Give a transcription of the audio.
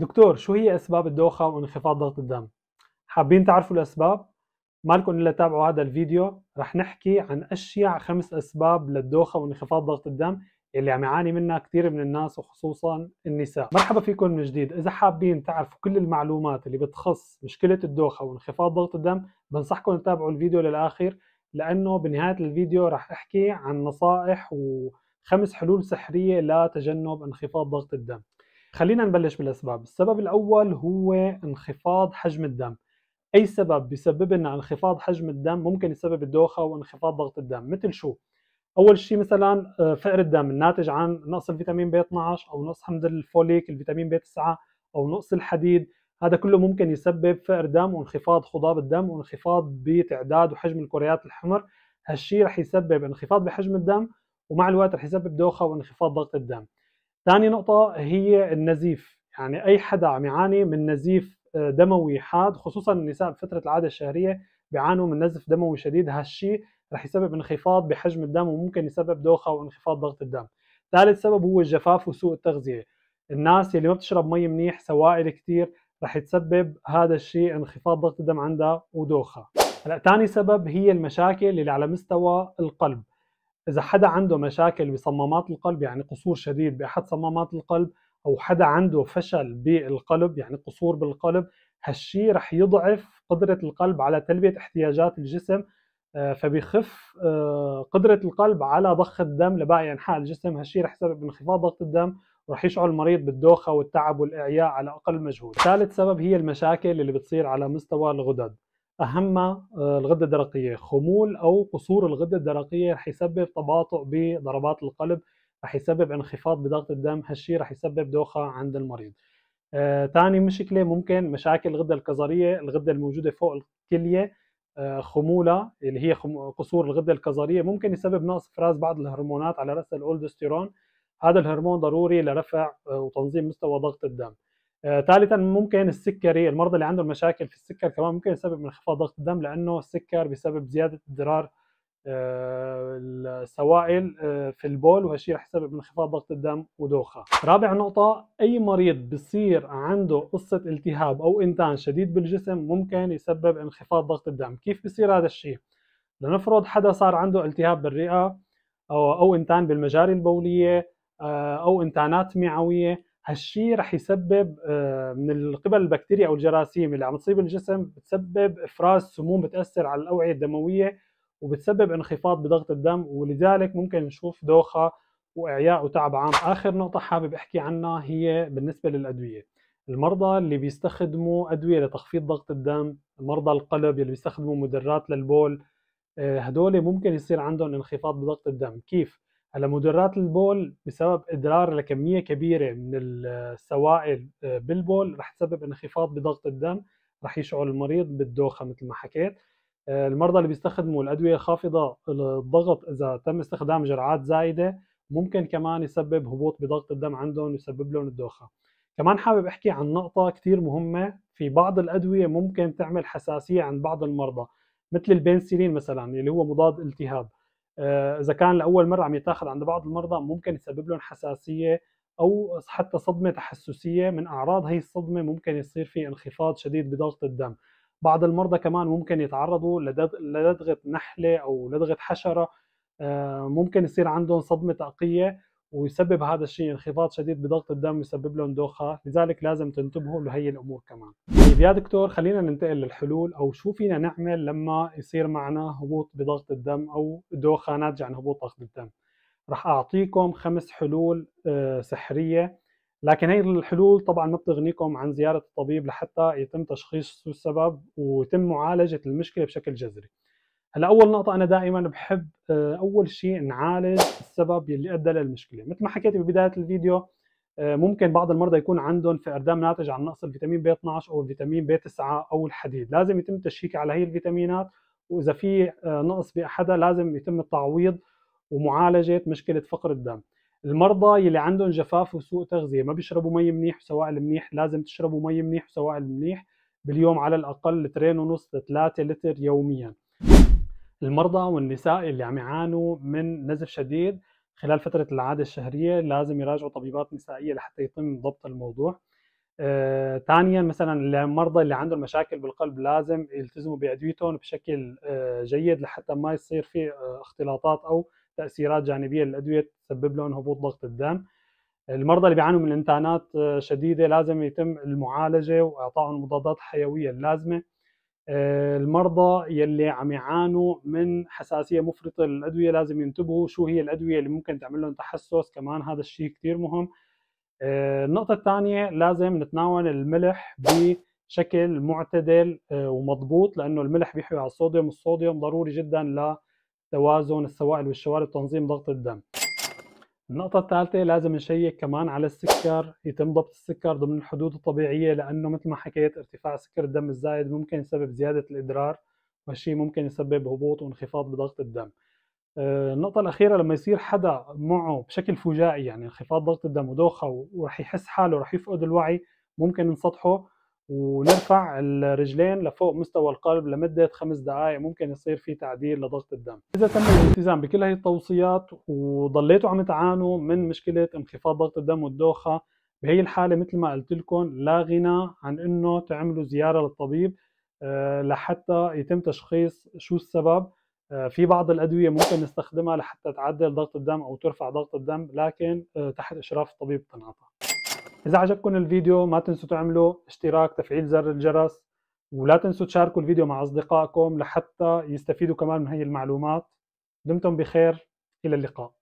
دكتور شو هي اسباب الدوخه وانخفاض ضغط الدم حابين تعرفوا الاسباب مالكم الا تابعوا هذا الفيديو رح نحكي عن اشيع خمس اسباب للدوخه وانخفاض ضغط الدم اللي عم يعاني منها كثير من الناس وخصوصا النساء مرحبا فيكم من جديد اذا حابين تعرفوا كل المعلومات اللي بتخص مشكله الدوخه وانخفاض ضغط الدم بنصحكم تتابعوا الفيديو للاخر لانه بنهايه الفيديو رح احكي عن نصائح وخمس حلول سحريه لتجنب انخفاض ضغط الدم خلينا نبلش بالاسباب، السبب الاول هو انخفاض حجم الدم. اي سبب بيسبب لنا انخفاض حجم الدم ممكن يسبب الدوخه وانخفاض ضغط الدم، مثل شو؟ اول شيء مثلا آه، فقر الدم الناتج عن نقص الفيتامين بي 12 او نقص حمض الفوليك، الفيتامين بي 9 او نقص الحديد، هذا كله ممكن يسبب فقر دم وانخفاض خضاب الدم وانخفاض بتعداد وحجم الكريات الحمر، هالشيء رح يسبب انخفاض بحجم الدم ومع الوقت رح يسبب دوخه وانخفاض ضغط الدم. ثاني نقطة هي النزيف يعني أي حدا عم يعاني من نزيف آه، دموي حاد خصوصا النساء بفترة العادة الشهرية بيعانوا من نزف دموي شديد هالشي رح يسبب انخفاض بحجم الدم وممكن يسبب دوخة وانخفاض ضغط الدم ثالث سبب هو الجفاف وسوء التغذية الناس اللي ما بتشرب مي منيح سوائل كثير رح يتسبب هذا الشيء انخفاض ضغط الدم عندها ودوخة هلا ثاني سبب هي المشاكل اللي على مستوى القلب اذا حدا عنده مشاكل بصمامات القلب يعني قصور شديد باحد صمامات القلب او حدا عنده فشل بالقلب يعني قصور بالقلب هالشي رح يضعف قدرة القلب على تلبية احتياجات الجسم آه، فبيخف آه، قدرة القلب على ضخ الدم لباقي أنحاء الجسم هالشي رح يسبب انخفاض ضغط الدم ورح يشعر المريض بالدوخة والتعب والإعياء على أقل مجهود ثالث سبب هي المشاكل اللي بتصير على مستوى الغدد اهم آه، الغده الدرقيه خمول او قصور الغده الدرقيه رح يسبب تباطؤ بضربات القلب رح يسبب انخفاض بضغط الدم هالشيء رح يسبب دوخه عند المريض آه، تاني مشكله ممكن مشاكل الغده الكظريه الغده الموجوده فوق الكليه آه، خموله اللي هي خم... قصور الغده الكظريه ممكن يسبب نقص افراز بعض الهرمونات على راس الاولدستيرون هذا الهرمون ضروري لرفع آه، وتنظيم مستوى ضغط الدم آه، ثالثا ممكن السكري المرضى اللي عندهم مشاكل في السكر كمان ممكن يسبب انخفاض ضغط الدم لانه السكر بسبب زياده ادرار آه، السوائل آه، في البول وهالشيء رح يسبب انخفاض ضغط الدم ودوخه. رابع نقطة أي مريض بصير عنده قصة التهاب أو إنتان شديد بالجسم ممكن يسبب انخفاض ضغط الدم، كيف بصير هذا الشيء؟ لنفرض حدا صار عنده التهاب بالرئة أو أو إنتان بالمجاري البولية أو إنتانات معوية هالشيء رح يسبب آه، من قبل البكتيريا او الجراثيم اللي عم تصيب الجسم بتسبب افراز سموم بتاثر على الاوعيه الدمويه وبتسبب انخفاض بضغط الدم ولذلك ممكن نشوف دوخه واعياء وتعب عام اخر نقطه حابب احكي عنها هي بالنسبه للادويه المرضى اللي بيستخدموا ادويه لتخفيض ضغط الدم مرضى القلب اللي بيستخدموا مدرات للبول آه، هدول ممكن يصير عندهم انخفاض بضغط الدم كيف هلا مدرات البول بسبب ادرار لكميه كبيره من السوائل آه، بالبول رح تسبب انخفاض بضغط الدم رح يشعر المريض بالدوخه مثل ما حكيت آه، المرضى اللي بيستخدموا الادويه خافضه الضغط اذا تم استخدام جرعات زايده ممكن كمان يسبب هبوط بضغط الدم عندهم ويسبب لهم الدوخه كمان حابب احكي عن نقطه كثير مهمه في بعض الادويه ممكن تعمل حساسيه عند بعض المرضى مثل البنسلين مثلا اللي هو مضاد التهاب آه، اذا كان لاول مره عم يتاخذ عند بعض المرضى ممكن يسبب لهم حساسيه او حتى صدمه تحسسيه من اعراض هي الصدمه ممكن يصير في انخفاض شديد بضغط الدم بعض المرضى كمان ممكن يتعرضوا لدغه نحله او لدغه حشره آه، ممكن يصير عندهم صدمه طاقيه ويسبب هذا الشيء انخفاض شديد بضغط الدم ويسبب لهم دوخه لذلك لازم تنتبهوا لهي الامور كمان طيب يا دكتور خلينا ننتقل للحلول او شو فينا نعمل لما يصير معنا هبوط بضغط الدم او دوخه ناتجه عن هبوط ضغط الدم رح اعطيكم خمس حلول آه، سحريه لكن هي الحلول طبعا ما بتغنيكم عن زياره الطبيب لحتى يتم تشخيص شو السبب ويتم معالجه المشكله بشكل جذري هلا اول نقطه انا دائما بحب آه، اول شيء نعالج السبب يلي ادى للمشكله مثل ما حكيت ببدايه الفيديو آه، ممكن بعض المرضى يكون عندهم اردام ناتج عن نقص الفيتامين بي 12 او الفيتامين بي 9 او الحديد لازم يتم التشكيك على هي الفيتامينات واذا في آه، نقص باحدها لازم يتم التعويض ومعالجه مشكله فقر الدم المرضى يلي عندهم جفاف وسوء تغذيه ما بيشربوا مي منيح وسوائل منيح لازم تشربوا مي منيح وسوائل منيح باليوم على الاقل لترين ونص لثلاثة لتر يوميا المرضى والنساء اللي عم يعانوا من نزف شديد خلال فترة العادة الشهرية لازم يراجعوا طبيبات نسائية لحتى يتم ضبط الموضوع آه، مثلا المرضى اللي عندهم مشاكل بالقلب لازم يلتزموا بأدويتهم بشكل آه جيد لحتى ما يصير في آه اختلاطات أو تأثيرات جانبية للأدوية تسبب لهم هبوط ضغط الدم المرضى اللي بيعانوا من انتانات آه، شديدة لازم يتم المعالجة وإعطائهم المضادات الحيوية اللازمة آه، المرضى يلي عم يعانوا من حساسيه مفرطه للادويه لازم ينتبهوا شو هي الادويه اللي ممكن تعمل لهم تحسس كمان هذا الشيء كثير مهم آه، النقطه الثانيه لازم نتناول الملح بشكل معتدل آه، ومضبوط لانه الملح بيحوي على الصوديوم الصوديوم ضروري جدا لتوازن السوائل والشوارب وتنظيم ضغط الدم النقطة الثالثة لازم نشيك كمان على السكر يتم ضبط السكر ضمن الحدود الطبيعية لأنه مثل ما حكيت ارتفاع سكر الدم الزايد ممكن يسبب زيادة الإدرار وهالشيء ممكن يسبب هبوط وانخفاض بضغط الدم آه، النقطة الأخيرة لما يصير حدا معه بشكل فجائي يعني انخفاض ضغط الدم ودوخة ورح يحس حاله رح يفقد الوعي ممكن نسطحه ونرفع الرجلين لفوق مستوى القلب لمدة خمس دقائق ممكن يصير في تعديل لضغط الدم إذا تم الالتزام بكل هذه التوصيات وضليتوا عم تعانوا من مشكلة انخفاض ضغط الدم والدوخة بهي الحالة مثل ما قلت لكم لا غنى عن أنه تعملوا زيارة للطبيب آه، لحتى يتم تشخيص شو السبب آه، في بعض الأدوية ممكن نستخدمها لحتى تعدل ضغط الدم أو ترفع ضغط الدم لكن آه، تحت إشراف طبيب تنعطى اذا عجبكم الفيديو ما تنسوا تعملوا اشتراك تفعيل زر الجرس ولا تنسوا تشاركوا الفيديو مع اصدقائكم لحتى يستفيدوا كمان من هي المعلومات دمتم بخير الى اللقاء